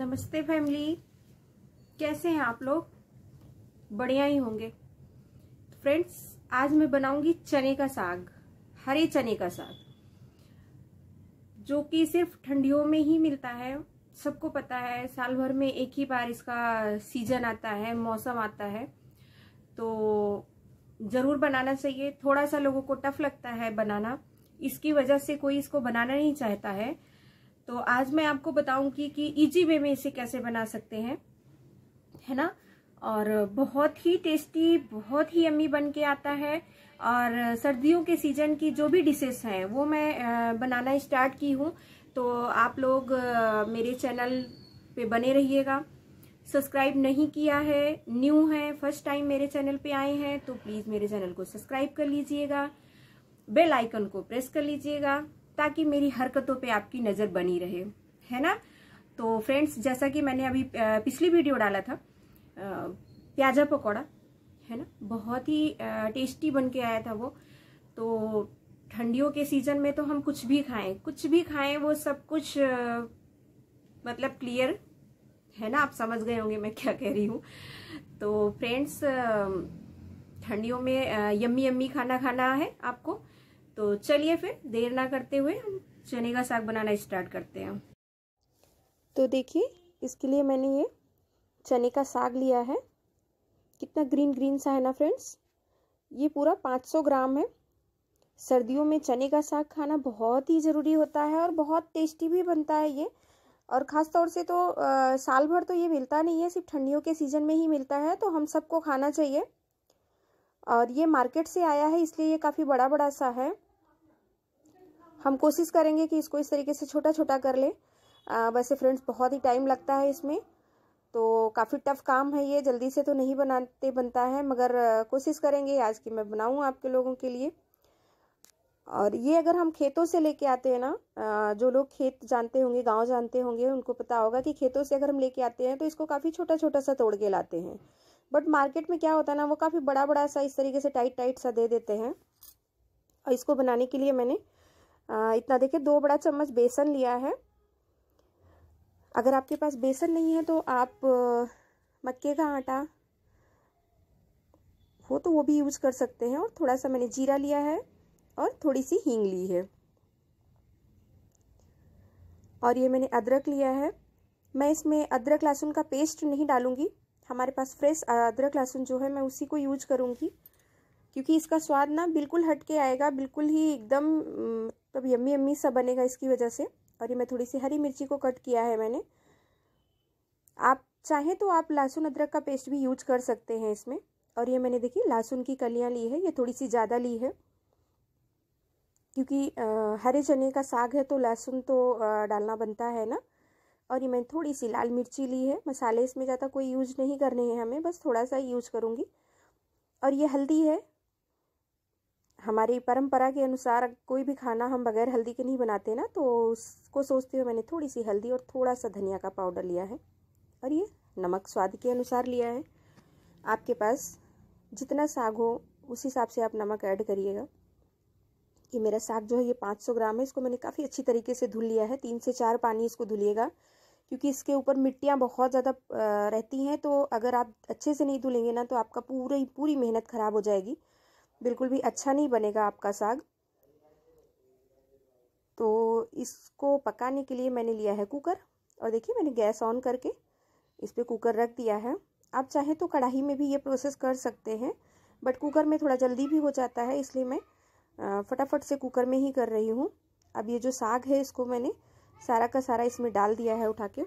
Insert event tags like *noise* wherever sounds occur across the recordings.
नमस्ते फैमिली कैसे हैं आप लोग बढ़िया ही होंगे फ्रेंड्स आज मैं बनाऊंगी चने का साग हरे चने का साग जो कि सिर्फ ठंडियों में ही मिलता है सबको पता है साल भर में एक ही बार इसका सीजन आता है मौसम आता है तो ज़रूर बनाना चाहिए थोड़ा सा लोगों को टफ लगता है बनाना इसकी वजह से कोई इसको बनाना नहीं चाहता है तो आज मैं आपको बताऊंगी कि इजी वे में इसे कैसे बना सकते हैं है ना और बहुत ही टेस्टी बहुत ही अम्मी बन के आता है और सर्दियों के सीजन की जो भी डिशेस हैं वो मैं बनाना स्टार्ट की हूँ तो आप लोग मेरे चैनल पे बने रहिएगा सब्सक्राइब नहीं किया है न्यू है फर्स्ट टाइम मेरे चैनल पे आए हैं तो प्लीज़ मेरे चैनल को सब्सक्राइब कर लीजिएगा बेल आइकन को प्रेस कर लीजिएगा ताकि मेरी हरकतों पे आपकी नज़र बनी रहे है ना तो फ्रेंड्स जैसा कि मैंने अभी पिछली वीडियो डाला था प्याजा पकौड़ा है ना बहुत ही टेस्टी बन के आया था वो तो ठंडियों के सीजन में तो हम कुछ भी खाएं कुछ भी खाएं वो सब कुछ मतलब क्लियर है ना आप समझ गए होंगे मैं क्या कह रही हूँ तो फ्रेंड्स ठंडियों में यम्मी यम्मी खाना खाना है आपको तो चलिए फिर देर ना करते हुए हम चने का साग बनाना स्टार्ट करते हैं तो देखिए इसके लिए मैंने ये चने का साग लिया है कितना ग्रीन ग्रीन सा है ना फ्रेंड्स ये पूरा 500 ग्राम है सर्दियों में चने का साग खाना बहुत ही ज़रूरी होता है और बहुत टेस्टी भी बनता है ये और ख़ास तौर से तो आ, साल भर तो ये मिलता नहीं है सिर्फ ठंडियों के सीज़न में ही मिलता है तो हम सबको खाना चाहिए और ये मार्केट से आया है इसलिए ये काफ़ी बड़ा बड़ा सा है हम कोशिश करेंगे कि इसको इस तरीके से छोटा छोटा कर लें वैसे फ्रेंड्स बहुत ही टाइम लगता है इसमें तो काफ़ी टफ काम है ये जल्दी से तो नहीं बनाते बनता है मगर कोशिश करेंगे आज की मैं बनाऊँ आपके लोगों के लिए और ये अगर हम खेतों से लेके आते हैं ना जो लोग खेत जानते होंगे गांव जानते होंगे उनको पता होगा कि खेतों से अगर हम लेके आते हैं तो इसको काफ़ी छोटा छोटा सा तोड़ के लाते हैं बट मार्केट में क्या होता है ना वो काफ़ी बड़ा बड़ा सा इस तरीके से टाइट टाइट सा दे देते हैं और इसको बनाने के लिए मैंने इतना देखिए दो बड़ा चम्मच बेसन लिया है अगर आपके पास बेसन नहीं है तो आप मक्के का आटा हो तो वो भी यूज कर सकते हैं और थोड़ा सा मैंने जीरा लिया है और थोड़ी सी हींग ली है और ये मैंने अदरक लिया है मैं इसमें अदरक लहसुन का पेस्ट नहीं डालूंगी हमारे पास फ्रेश अदरक लहसुन जो है मैं उसी को यूज करूँगी क्योंकि इसका स्वाद ना बिल्कुल हट के आएगा बिल्कुल ही एकदम मतलब यम्मी यम्मी सा बनेगा इसकी वजह से और ये मैं थोड़ी सी हरी मिर्ची को कट किया है मैंने आप चाहें तो आप लहसुन अदरक का पेस्ट भी यूज कर सकते हैं इसमें और ये मैंने देखिए लहसुन की कलियाँ ली है ये थोड़ी सी ज़्यादा ली है क्योंकि हरे चने का साग है तो लहसुन तो डालना बनता है ना और ये मैंने थोड़ी सी लाल मिर्ची ली है मसाले इसमें ज़्यादा कोई यूज नहीं करने हैं हमें बस थोड़ा सा यूज करूँगी और ये हल्दी है हमारी परंपरा के अनुसार कोई भी खाना हम बगैर हल्दी के नहीं बनाते ना तो उसको सोचते हुए मैंने थोड़ी सी हल्दी और थोड़ा सा धनिया का पाउडर लिया है और ये नमक स्वाद के अनुसार लिया है आपके पास जितना साग हो उस हिसाब से आप नमक ऐड करिएगा ये मेरा साग जो है ये 500 ग्राम है इसको मैंने काफ़ी अच्छी तरीके से धुल लिया है तीन से चार पानी इसको धुलिएगा क्योंकि इसके ऊपर मिट्टियाँ बहुत ज़्यादा रहती हैं तो अगर आप अच्छे से नहीं धुलेंगे ना तो आपका पूरी पूरी मेहनत ख़राब हो जाएगी बिल्कुल भी अच्छा नहीं बनेगा आपका साग तो इसको पकाने के लिए मैंने लिया है कुकर और देखिए मैंने गैस ऑन करके इस पर कुकर रख दिया है आप चाहें तो कढ़ाई में भी ये प्रोसेस कर सकते हैं बट कुकर में थोड़ा जल्दी भी हो जाता है इसलिए मैं फटाफट से कुकर में ही कर रही हूँ अब ये जो साग है इसको मैंने सारा का सारा इसमें डाल दिया है उठा के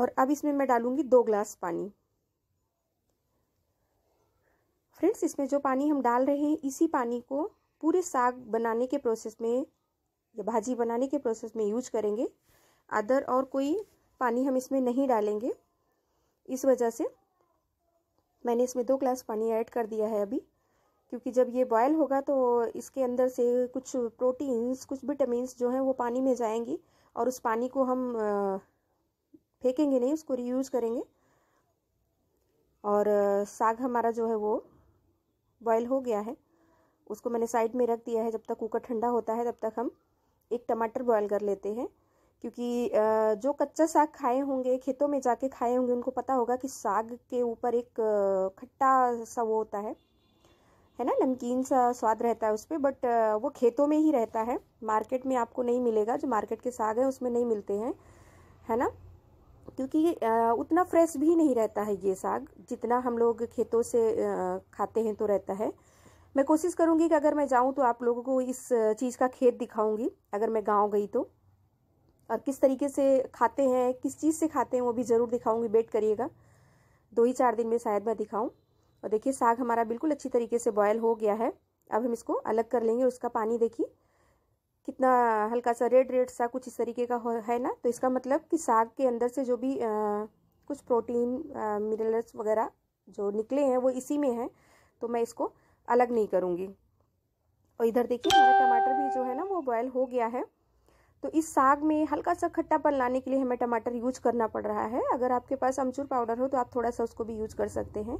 और अब इसमें मैं डालूंगी दो ग्लास पानी फ्रेंड्स इसमें जो पानी हम डाल रहे हैं इसी पानी को पूरे साग बनाने के प्रोसेस में या भाजी बनाने के प्रोसेस में यूज करेंगे अदर और कोई पानी हम इसमें नहीं डालेंगे इस वजह से मैंने इसमें दो ग्लास पानी ऐड कर दिया है अभी क्योंकि जब ये बॉयल होगा तो इसके अंदर से कुछ प्रोटीन्स कुछ विटामिनस जो हैं वो पानी में जाएंगी और उस पानी को हम फेंकेंगे नहीं उसको रीयूज़ करेंगे और साग हमारा जो है वो बॉयल हो गया है उसको मैंने साइड में रख दिया है जब तक कुकर ठंडा होता है तब तक हम एक टमाटर बॉयल कर लेते हैं क्योंकि जो कच्चा साग खाए होंगे खेतों में जाके खाए होंगे उनको पता होगा कि साग के ऊपर एक खट्टा सा वो होता है है ना नमकीन सा स्वाद रहता है उस पर बट वो खेतों में ही रहता है मार्केट में आपको नहीं मिलेगा जो मार्केट के साग हैं उसमें नहीं मिलते हैं है ना क्योंकि उतना फ्रेश भी नहीं रहता है ये साग जितना हम लोग खेतों से खाते हैं तो रहता है मैं कोशिश करूँगी कि अगर मैं जाऊँ तो आप लोगों को इस चीज़ का खेत दिखाऊँगी अगर मैं गाँव गई तो और किस तरीके से खाते हैं किस चीज़ से खाते हैं वो भी ज़रूर दिखाऊँगी वेट करिएगा दो ही चार दिन में शायद मैं दिखाऊँ और देखिए साग हमारा बिल्कुल अच्छी तरीके से बॉयल हो गया है अब हम इसको अलग कर लेंगे उसका पानी देखिए कितना हल्का सा रेड रेड सा कुछ इस तरीके का है ना तो इसका मतलब कि साग के अंदर से जो भी आ, कुछ प्रोटीन मिनरल्स वगैरह जो निकले हैं वो इसी में हैं तो मैं इसको अलग नहीं करूँगी और इधर देखिए हमारा टमाटर भी जो है ना वो बॉयल हो गया है तो इस साग में हल्का सा खट्टापन लाने के लिए हमें टमाटर यूज करना पड़ रहा है अगर आपके पास अमचूर पाउडर हो तो आप थोड़ा सा उसको भी यूज कर सकते हैं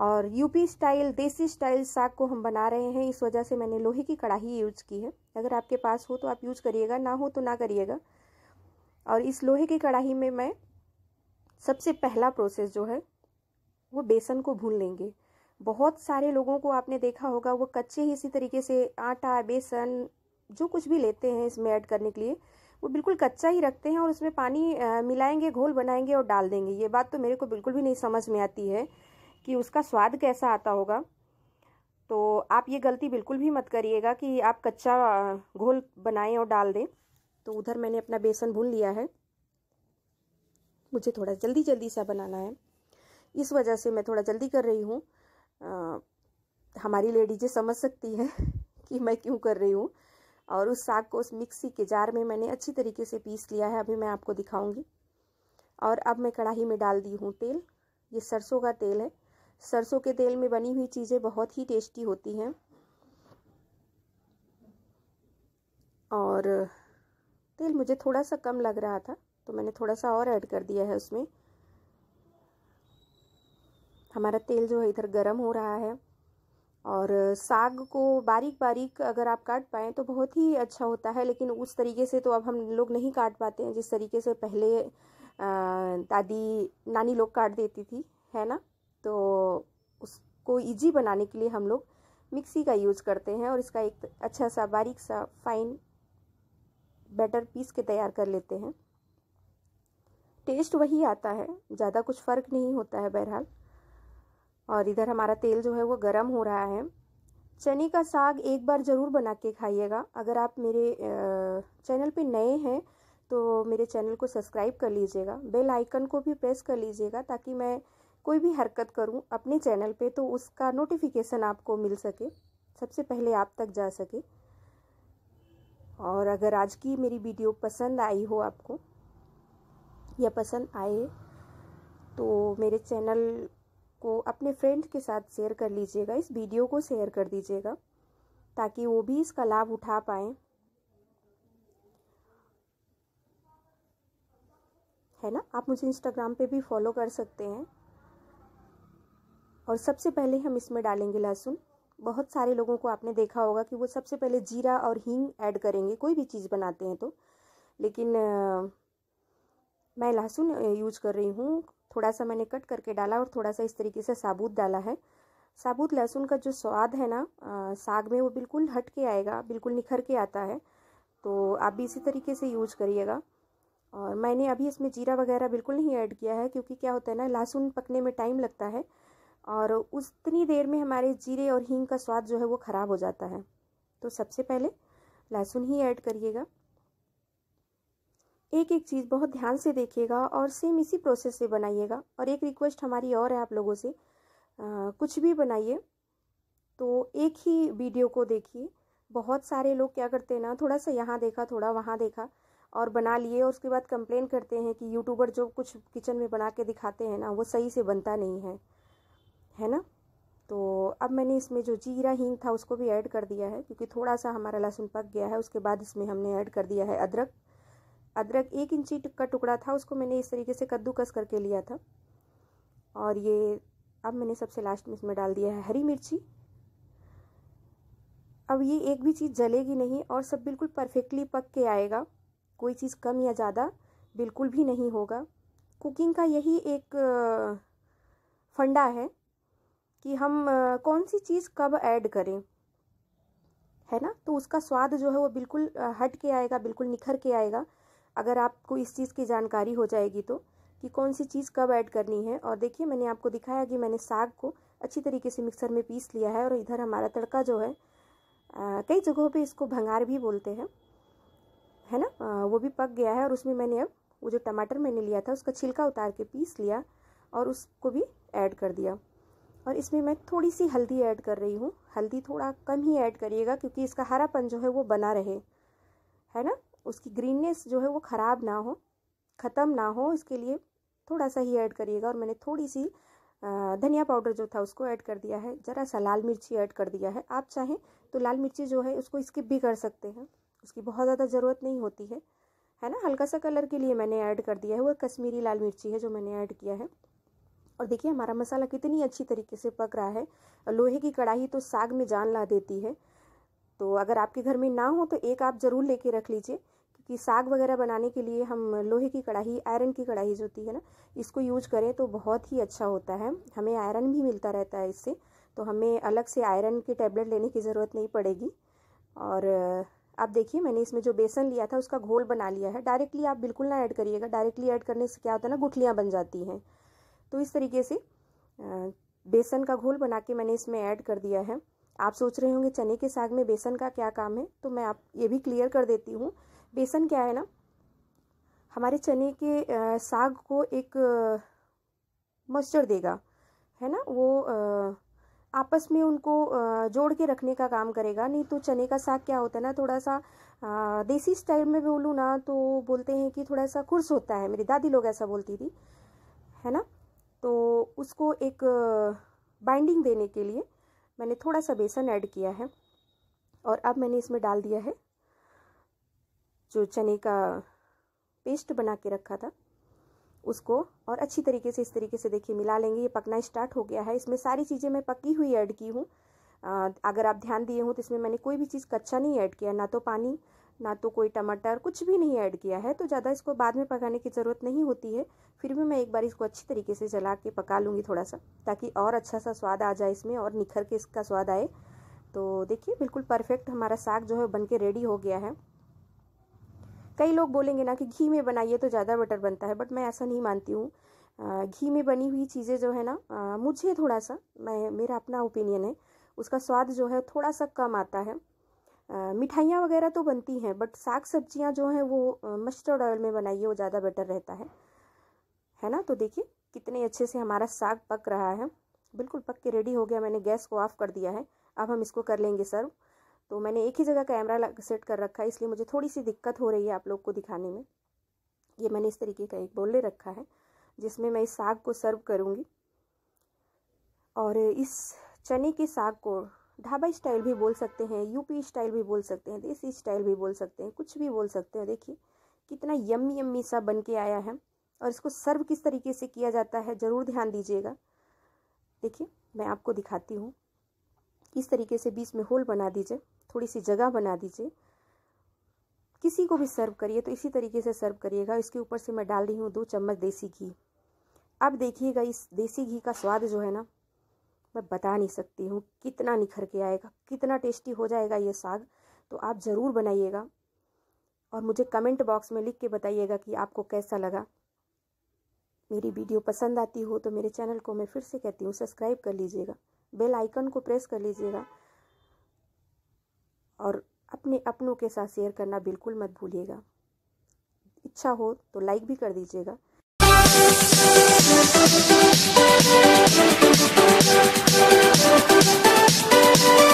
और यूपी स्टाइल देसी स्टाइल साग को हम बना रहे हैं इस वजह से मैंने लोहे की कढ़ाई यूज़ की है अगर आपके पास हो तो आप यूज़ करिएगा ना हो तो ना करिएगा और इस लोहे की कढ़ाई में मैं सबसे पहला प्रोसेस जो है वो बेसन को भून लेंगे बहुत सारे लोगों को आपने देखा होगा वो कच्चे ही इसी तरीके से आटा बेसन जो कुछ भी लेते हैं इसमें ऐड करने के लिए वो बिल्कुल कच्चा ही रखते हैं और उसमें पानी मिलाएंगे घोल बनाएंगे और डाल देंगे ये बात तो मेरे को बिल्कुल भी नहीं समझ में आती है कि उसका स्वाद कैसा आता होगा तो आप ये गलती बिल्कुल भी मत करिएगा कि आप कच्चा घोल बनाएं और डाल दें तो उधर मैंने अपना बेसन भून लिया है मुझे थोड़ा जल्दी जल्दी सा बनाना है इस वजह से मैं थोड़ा जल्दी कर रही हूँ हमारी लेडीजें समझ सकती हैं *laughs* कि मैं क्यों कर रही हूँ और उस साग को उस मिक्सी के जार में मैंने अच्छी तरीके से पीस लिया है अभी मैं आपको दिखाऊंगी और अब मैं कढ़ाई में डाल दी हूँ तेल ये सरसों का तेल है सरसों के तेल में बनी हुई चीज़ें बहुत ही टेस्टी होती हैं और तेल मुझे थोड़ा सा कम लग रहा था तो मैंने थोड़ा सा और ऐड कर दिया है उसमें हमारा तेल जो है इधर गर्म हो रहा है और साग को बारीक बारीक अगर आप काट पाएँ तो बहुत ही अच्छा होता है लेकिन उस तरीके से तो अब हम लोग नहीं काट पाते हैं जिस तरीके से पहले दादी नानी लोग काट देती थी है ना तो को इजी बनाने के लिए हम लोग मिक्सी का यूज़ करते हैं और इसका एक अच्छा सा बारीक सा फाइन बैटर पीस के तैयार कर लेते हैं टेस्ट वही आता है ज़्यादा कुछ फ़र्क नहीं होता है बहरहाल और इधर हमारा तेल जो है वो गर्म हो रहा है चने का साग एक बार ज़रूर बना के खाइएगा अगर आप मेरे चैनल पे नए हैं तो मेरे चैनल को सब्सक्राइब कर लीजिएगा बेल आइकन को भी प्रेस कर लीजिएगा ताकि मैं कोई भी हरकत करूँ अपने चैनल पे तो उसका नोटिफिकेशन आपको मिल सके सबसे पहले आप तक जा सके और अगर आज की मेरी वीडियो पसंद आई हो आपको या पसंद आए तो मेरे चैनल को अपने फ्रेंड के साथ शेयर कर लीजिएगा इस वीडियो को शेयर कर दीजिएगा ताकि वो भी इसका लाभ उठा पाएँ है ना आप मुझे इंस्टाग्राम पे भी फॉलो कर सकते हैं और सबसे पहले हम इसमें डालेंगे लहसुन बहुत सारे लोगों को आपने देखा होगा कि वो सबसे पहले जीरा और हींग ऐड करेंगे कोई भी चीज़ बनाते हैं तो लेकिन आ, मैं लहसुन यूज कर रही हूँ थोड़ा सा मैंने कट करके डाला और थोड़ा सा इस तरीके से साबुत डाला है साबुत लहसुन का जो स्वाद है ना आ, साग में वो बिल्कुल हट के आएगा बिल्कुल निखर के आता है तो आप भी इसी तरीके से यूज करिएगा और मैंने अभी इसमें जीरा वगैरह बिल्कुल नहीं ऐड किया है क्योंकि क्या होता है ना लहसुन पकने में टाइम लगता है और उतनी देर में हमारे जीरे और हींग का स्वाद जो है वो ख़राब हो जाता है तो सबसे पहले लहसुन ही ऐड करिएगा एक एक चीज़ बहुत ध्यान से देखिएगा और सेम इसी प्रोसेस से बनाइएगा और एक रिक्वेस्ट हमारी और है आप लोगों से आ, कुछ भी बनाइए तो एक ही वीडियो को देखिए बहुत सारे लोग क्या करते हैं ना थोड़ा सा यहाँ देखा थोड़ा वहाँ देखा और बना लिए और उसके बाद कंप्लेन करते हैं कि यूट्यूबर जो कुछ किचन में बना के दिखाते हैं ना वो सही से बनता नहीं है है ना तो अब मैंने इसमें जो जीरा हींग था उसको भी ऐड कर दिया है क्योंकि थोड़ा सा हमारा लहसुन पक गया है उसके बाद इसमें हमने ऐड कर दिया है अदरक अदरक एक इंची का टुकड़ा था उसको मैंने इस तरीके से कद्दूकस करके लिया था और ये अब मैंने सबसे लास्ट में इसमें डाल दिया है हरी मिर्ची अब ये एक भी चीज़ जलेगी नहीं और सब बिल्कुल परफेक्टली पक के आएगा कोई चीज़ कम या ज़्यादा बिल्कुल भी नहीं होगा कुकिंग का यही एक फंडा है कि हम कौन सी चीज़ कब ऐड करें है ना तो उसका स्वाद जो है वो बिल्कुल हट के आएगा बिल्कुल निखर के आएगा अगर आपको इस चीज़ की जानकारी हो जाएगी तो कि कौन सी चीज़ कब ऐड करनी है और देखिए मैंने आपको दिखाया कि मैंने साग को अच्छी तरीके से मिक्सर में पीस लिया है और इधर हमारा तड़का जो है कई जगहों पे इसको भंगार भी बोलते हैं है ना आ, वो भी पक गया है और उसमें मैंने अब वो जो टमाटर मैंने लिया था उसका छिलका उतार के पीस लिया और उसको भी ऐड कर दिया और इसमें मैं थोड़ी सी हल्दी ऐड कर रही हूँ हल्दी थोड़ा कम ही ऐड करिएगा क्योंकि इसका हरापन जो है वो बना रहे है ना उसकी ग्रीननेस जो है वो ख़राब ना हो ख़त्म ना हो इसके लिए थोड़ा सा ही ऐड करिएगा और मैंने थोड़ी सी धनिया पाउडर जो था उसको ऐड कर दिया है ज़रा सा लाल मिर्ची ऐड कर दिया है आप चाहें तो लाल मिर्ची जो है उसको स्किप भी कर सकते हैं उसकी बहुत ज़्यादा ज़रूरत नहीं होती है है ना हल्का सा कलर के लिए मैंने ऐड कर दिया है वो कश्मीरी लाल मिर्ची है जो मैंने ऐड किया है और देखिए हमारा मसाला कितनी अच्छी तरीके से पक रहा है लोहे की कढ़ाई तो साग में जान ला देती है तो अगर आपके घर में ना हो तो एक आप ज़रूर लेके रख लीजिए क्योंकि साग वगैरह बनाने के लिए हम लोहे की कढ़ाई आयरन की कढ़ाई जो होती है ना इसको यूज करें तो बहुत ही अच्छा होता है हमें आयरन भी मिलता रहता है इससे तो हमें अलग से आयरन की टैबलेट लेने की ज़रूरत नहीं पड़ेगी और आप देखिए मैंने इसमें जो बेसन लिया था उसका घोल बना लिया है डायरेक्टली आप बिल्कुल ना ऐड करिएगा डायरेक्टली ऐड करने से क्या होता है ना गुठलियाँ बन जाती हैं तो इस तरीके से बेसन का घोल बना के मैंने इसमें ऐड कर दिया है आप सोच रहे होंगे चने के साग में बेसन का क्या काम है तो मैं आप ये भी क्लियर कर देती हूँ बेसन क्या है ना हमारे चने के साग को एक मॉइस्चर देगा है ना वो आपस में उनको जोड़ के रखने का काम करेगा नहीं तो चने का साग क्या होता है ना थोड़ा सा देसी स्टाइल में बोलूँ ना तो बोलते हैं कि थोड़ा सा खुर्स होता है मेरी दादी लोग ऐसा बोलती थी है ना तो उसको एक बाइंडिंग देने के लिए मैंने थोड़ा सा बेसन ऐड किया है और अब मैंने इसमें डाल दिया है जो चने का पेस्ट बना के रखा था उसको और अच्छी तरीके से इस तरीके से देखिए मिला लेंगे ये पकना स्टार्ट हो गया है इसमें सारी चीज़ें मैं पकी हुई ऐड की हूँ अगर आप ध्यान दिए हों तो इसमें मैंने कोई भी चीज़ कच्चा नहीं ऐड किया ना तो पानी ना तो कोई टमाटर कुछ भी नहीं ऐड किया है तो ज़्यादा इसको बाद में पकाने की ज़रूरत नहीं होती है फिर भी मैं एक बार इसको अच्छी तरीके से जला के पका लूँगी थोड़ा सा ताकि और अच्छा सा स्वाद आ जाए इसमें और निखर के इसका स्वाद आए तो देखिए बिल्कुल परफेक्ट हमारा साग जो है बन के रेडी हो गया है कई लोग बोलेंगे ना कि घी में बनाइए तो ज़्यादा बटर बनता है बट मैं ऐसा नहीं मानती हूँ घी में बनी हुई चीज़ें जो है ना मुझे थोड़ा सा मैं मेरा अपना ओपिनियन है उसका स्वाद जो है थोड़ा सा कम आता है मिठाइयाँ वगैरह तो बनती हैं बट साग सब्जियाँ जो हैं वो मस्टर्ड ऑयल में बनाइए वो ज़्यादा बेटर रहता है है ना तो देखिए कितने अच्छे से हमारा साग पक रहा है बिल्कुल पक के रेडी हो गया मैंने गैस को ऑफ कर दिया है अब हम इसको कर लेंगे सर्व तो मैंने एक ही जगह कैमरा सेट कर रखा है इसलिए मुझे थोड़ी सी दिक्कत हो रही है आप लोग को दिखाने में ये मैंने इस तरीके का एक बोले रखा है जिसमें मैं इस साग को सर्व करूँगी और इस चने के साग को ढाबा स्टाइल भी बोल सकते हैं यूपी स्टाइल भी बोल सकते हैं देसी स्टाइल भी बोल सकते हैं कुछ भी बोल सकते हैं देखिए कितना यम्मी यम्मी सा बन के आया है और इसको सर्व किस तरीके से किया जाता है ज़रूर ध्यान दीजिएगा देखिए मैं आपको दिखाती हूँ इस तरीके से बीच में होल बना दीजिए थोड़ी सी जगह बना दीजिए किसी को भी सर्व करिए तो इसी तरीके से सर्व करिएगा इसके ऊपर से मैं डाल रही हूँ दो चम्मच देसी घी अब देखिएगा इस देसी घी का स्वाद जो है ना मैं बता नहीं सकती हूँ कितना निखर के आएगा कितना टेस्टी हो जाएगा ये साग तो आप ज़रूर बनाइएगा और मुझे कमेंट बॉक्स में लिख के बताइएगा कि आपको कैसा लगा मेरी वीडियो पसंद आती हो तो मेरे चैनल को मैं फिर से कहती हूँ सब्सक्राइब कर लीजिएगा बेल आइकन को प्रेस कर लीजिएगा और अपने अपनों के साथ शेयर करना बिल्कुल मत भूलिएगा इच्छा हो तो लाइक भी कर दीजिएगा Thank you.